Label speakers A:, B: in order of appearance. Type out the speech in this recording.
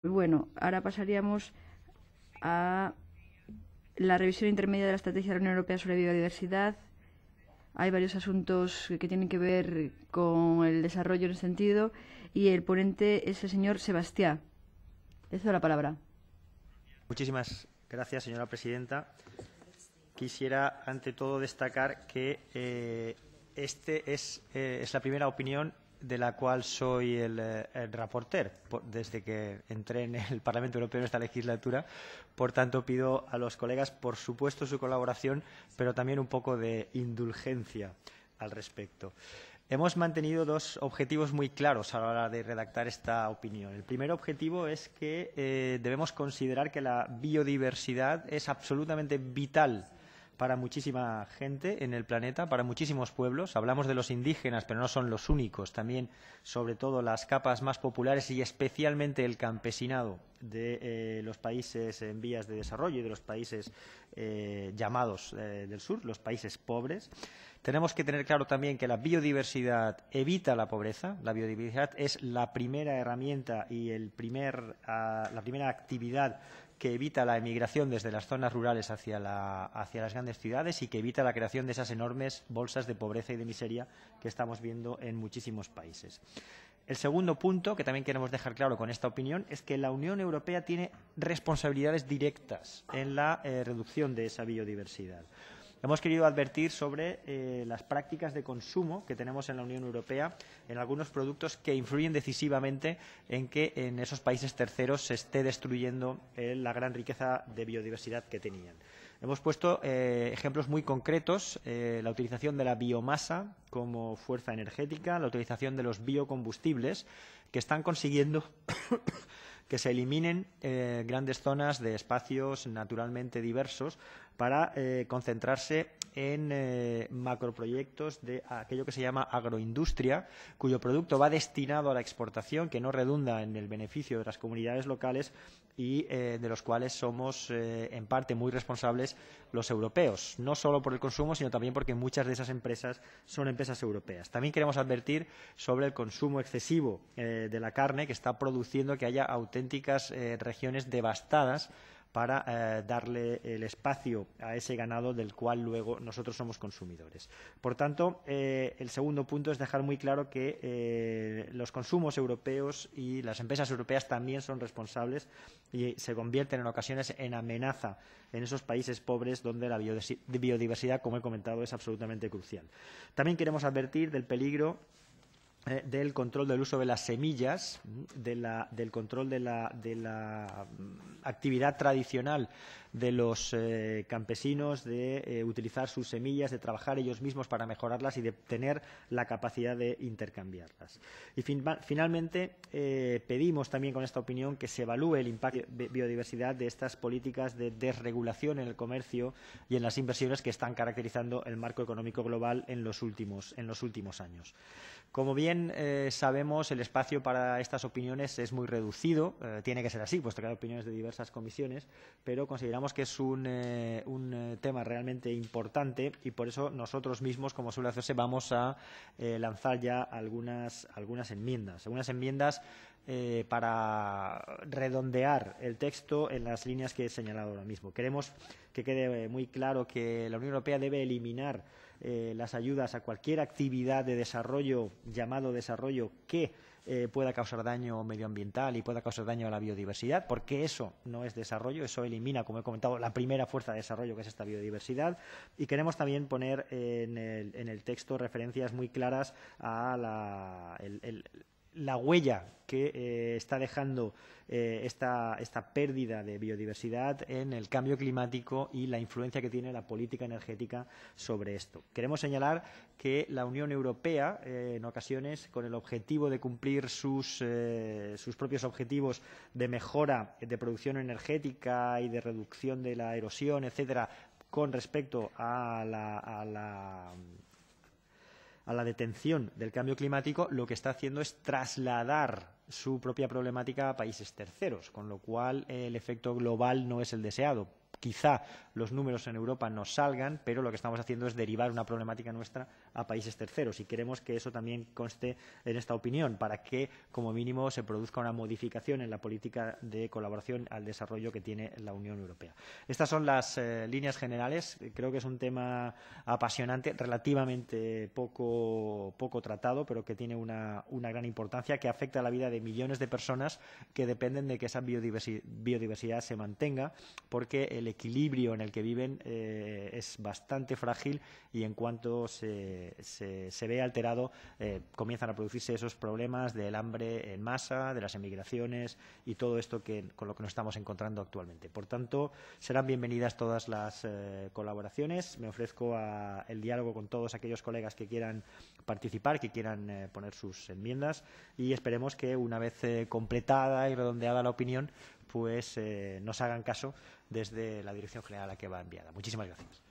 A: Pues bueno, ahora pasaríamos a la revisión intermedia de la Estrategia de la Unión Europea sobre Biodiversidad. Hay varios asuntos que tienen que ver con el desarrollo en ese sentido y el ponente es el señor Sebastián. Le la palabra. Muchísimas gracias, señora presidenta. Quisiera, ante todo, destacar que esta eh, este es, eh, es la primera opinión de la cual soy el, eh, el reporter desde que entré en el Parlamento Europeo en esta legislatura. Por tanto, pido a los colegas, por supuesto, su colaboración, pero también un poco de indulgencia al respecto. Hemos mantenido dos objetivos muy claros a la hora de redactar esta opinión. El primer objetivo es que eh, debemos considerar que la biodiversidad es absolutamente vital para muchísima gente en el planeta, para muchísimos pueblos. Hablamos de los indígenas, pero no son los únicos. También, sobre todo, las capas más populares y especialmente el campesinado de eh, los países en vías de desarrollo y de los países eh, llamados eh, del sur, los países pobres. Tenemos que tener claro también que la biodiversidad evita la pobreza. La biodiversidad es la primera herramienta y el primer, ah, la primera actividad que evita la emigración desde las zonas rurales hacia, las grandes ciudades y que evita la creación de esas enormes bolsas de pobreza y de miseria que estamos viendo en muchísimos países. El segundo punto que también queremos dejar claro con esta opinión es que la Unión Europea tiene responsabilidades directas en la eh, reducción de esa biodiversidad hemos querido advertir sobre eh, las prácticas de consumo que tenemos en la Unión Europea en algunos productos que influyen decisivamente en que en esos países terceros se esté destruyendo eh, la gran riqueza de biodiversidad que tenían. Hemos puesto eh, ejemplos muy concretos, la utilización de la biomasa como fuerza energética, la utilización de los biocombustibles, que están consiguiendo que se eliminen eh, grandes zonas de espacios naturalmente diversos para eh, concentrarse en eh, macroproyectos de aquello que se llama agroindustria, cuyo producto va destinado a la exportación, que no redunda en el beneficio de las comunidades locales y de los cuales somos en parte muy responsables los europeos, no solo por el consumo, sino también porque muchas de esas empresas son empresas europeas. También queremos advertir sobre el consumo excesivo de la carne que está produciendo que haya auténticos auténticas eh, regiones devastadas para eh, darle el espacio a ese ganado del cual luego nosotros somos consumidores. Por tanto, eh, el segundo punto es dejar muy claro que los consumos europeos y las empresas europeas también son responsables y se convierten en ocasiones en amenaza en esos países pobres donde la biodiversidad, como he comentado, es absolutamente crucial. También queremos advertir del peligro eh, del control del uso de las semillas, del control de la, mm, actividad tradicional de los eh, campesinos, de eh, utilizar sus semillas, de trabajar ellos mismos para mejorarlas y de tener la capacidad de intercambiarlas. Y finalmente, pedimos también con esta opinión que se evalúe el impacto de biodiversidad de estas políticas de desregulación en el comercio y en las inversiones que están caracterizando el marco económico global en los últimos años. Como bien eh, sabemos, el espacio para estas opiniones es muy reducido. Eh, tiene que ser así, puesto que hay opiniones de diversas comisiones, pero consideramos que es un, eh, eh, tema realmente importante y por eso nosotros mismos, como suele hacerse, vamos a lanzar ya algunas enmiendas. Algunas enmiendas eh, para redondear el texto en las líneas que he señalado ahora mismo. Queremos que quede eh, muy claro que la Unión Europea debe eliminar eh, las ayudas a cualquier actividad de desarrollo, llamado desarrollo, que pueda causar daño medioambiental y pueda causar daño a la biodiversidad, porque eso no es desarrollo, eso elimina, como he comentado, la primera fuerza de desarrollo que es esta biodiversidad. Y queremos también poner en el, texto referencias muy claras a la, la huella que eh, está dejando eh, esta, esta, pérdida de biodiversidad en el cambio climático y la influencia que tiene la política energética sobre esto. Queremos señalar que la Unión Europea, eh, en ocasiones, con el objetivo de cumplir sus, sus, propios objetivos de mejora de producción energética y de reducción de la erosión, etcétera, con respecto a la a la detención del cambio climático, lo que está haciendo es trasladar su propia problemática a países terceros, con lo cual eh, el efecto global no es el deseado, Quizá los números en Europa no salgan, pero lo que estamos haciendo es derivar una problemática nuestra a países terceros y queremos que eso también conste en esta opinión para que, como mínimo, se produzca una modificación en la política de colaboración al desarrollo que tiene la Unión Europea. Estas son las eh, líneas generales. Creo que es un tema apasionante, relativamente poco, poco tratado, pero que tiene una, gran importancia, que afecta a la vida de millones de personas que dependen de que esa biodiversidad, biodiversidad se mantenga, porque el equilibrio en el que viven eh, es bastante frágil y en cuanto se, se, ve alterado eh, comienzan a producirse esos problemas del hambre en masa, de las emigraciones y todo esto con lo que nos estamos encontrando actualmente. Por tanto, serán bienvenidas todas las eh, colaboraciones. Me ofrezco a el diálogo con todos aquellos colegas que quieran participar, que quieran poner sus enmiendas y esperemos que una vez completada y redondeada la opinión, pues eh, nos hagan caso desde la dirección general a la que va enviada. Muchísimas gracias.